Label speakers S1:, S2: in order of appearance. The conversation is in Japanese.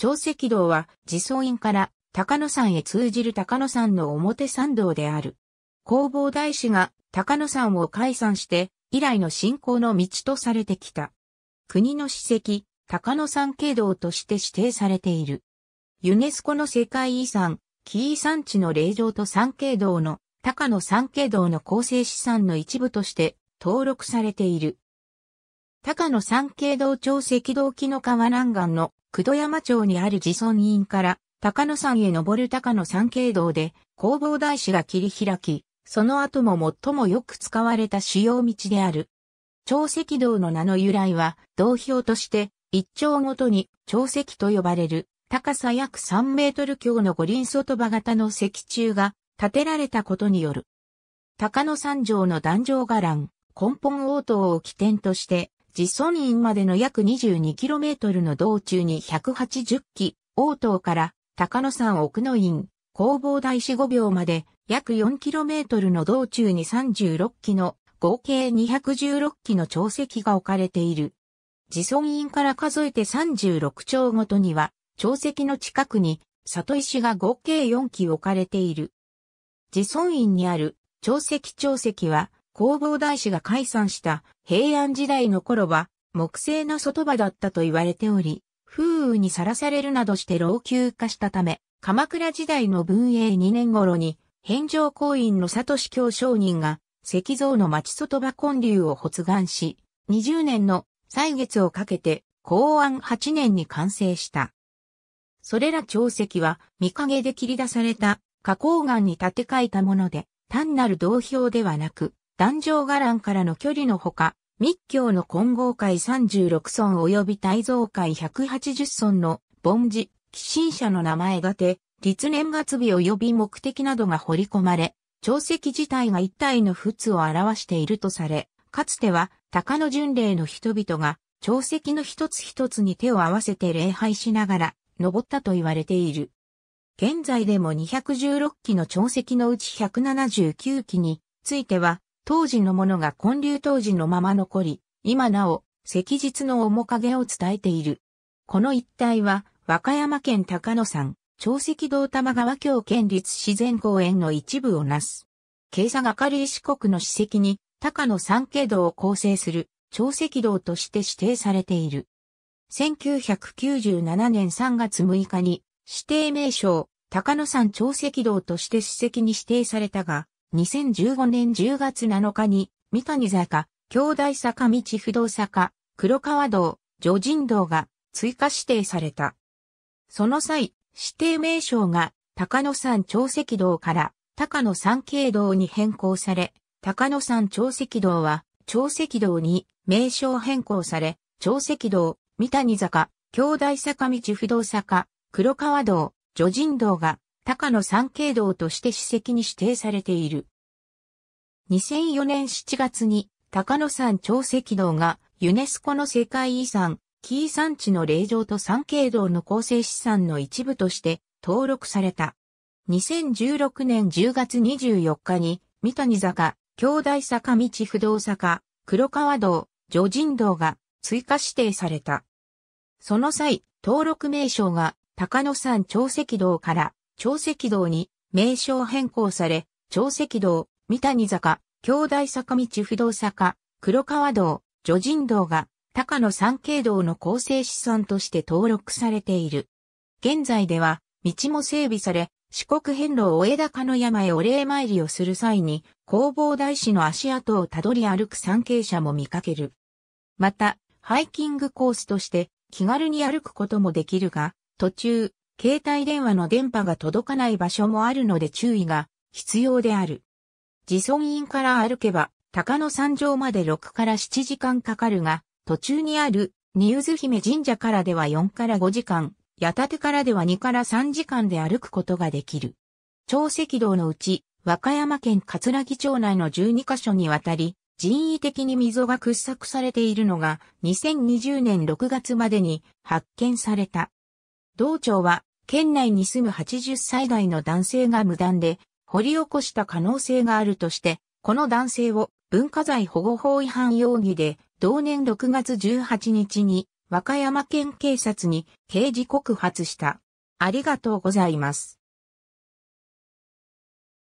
S1: 長石道は、自走院から高野山へ通じる高野山の表参道である。弘法大師が高野山を解散して、以来の信仰の道とされてきた。国の史跡、高野山経道として指定されている。ユネスコの世界遺産、紀伊山地の霊場と山経道の高野山経道の構成資産の一部として登録されている。高野山経道長赤道木の川南岸の九度山町にある自尊院から高野山へ登る高野山経道で弘法大師が切り開き、その後も最もよく使われた主要道である。長石道の名の由来は、道標として、一丁ごとに長石と呼ばれる、高さ約3メートル強の五輪外場型の石柱が建てられたことによる。高野山城の壇上伽藍、根本応答を起点として、自尊院までの約 22km の道中に180基、王答から高野山奥の院、工房大師5秒まで約 4km の道中に36基の合計216基の長石が置かれている。自尊院から数えて36丁ごとには、長石の近くに、里石が合計4基置かれている。自尊院にある長石長石は、弘法大師が解散した平安時代の頃は木製の外場だったと言われており、風雨にさらされるなどして老朽化したため、鎌倉時代の文永2年頃に、返上行院の里市教商人が石像の町外場建立を発願し、20年の歳月をかけて公安8年に完成した。それら長石は見陰で切り出された花崗岩に建て替えたもので、単なる同票ではなく、壇上伽藍からの距離のほか、密教の混合会36尊及び大蔵会180尊の盆寺、寄進者の名前がて、立年月日及び目的などが彫り込まれ、長石自体が一体の仏を表しているとされ、かつては高野巡礼の人々が長石の一つ一つに手を合わせて礼拝しながら登ったと言われている。現在でも216基の長石のうち179基については当時のものが建立当時のまま残り、今なお、石日の面影を伝えている。この一帯は、和歌山県高野山、長石堂玉川京県立自然公園の一部をなす。傾斜が軽四国の史跡に、高野山系道を構成する、長石堂として指定されている。1997年3月6日に、指定名称、高野山長石堂として史跡に指定されたが、2015年10月7日に、三谷坂、兄弟坂道不動坂、黒川道、女人道が追加指定された。その際、指定名称が高野山長石道から高野山経道に変更され、高野山長石道は長石道に名称変更され、長石道、三谷坂、兄弟坂道不動坂、黒川道、女人道が高野三景堂として史跡に指定されている。2004年7月に高野山長石堂がユネスコの世界遺産、紀伊山地の霊場と三景堂の構成資産の一部として登録された。2016年10月24日に三谷坂、兄弟坂道不動坂、黒川道、女人道が追加指定された。その際、登録名称が高野山長石堂から長石道に名称変更され、長石道、三谷坂、京大坂道不動坂、黒川道、女人道が高野三景道の構成資産として登録されている。現在では道も整備され、四国遍路を枝高の山へお礼参りをする際に、弘法大師の足跡をたどり歩く参詣者も見かける。また、ハイキングコースとして気軽に歩くこともできるが、途中、携帯電話の電波が届かない場所もあるので注意が必要である。自尊院から歩けば、高野山上まで6から7時間かかるが、途中にある、二ゆズ姫神社からでは4から5時間、八立からでは2から3時間で歩くことができる。長赤道のうち、和歌山県葛城町内の12カ所にわたり、人為的に溝が掘削されているのが2020年6月までに発見された。道庁は県内に住む80歳代の男性が無断で掘り起こした可能性があるとして、この男性を文化財保護法違反容疑で同年6月18日に和歌山県警察に刑事告発した。ありがとうございます。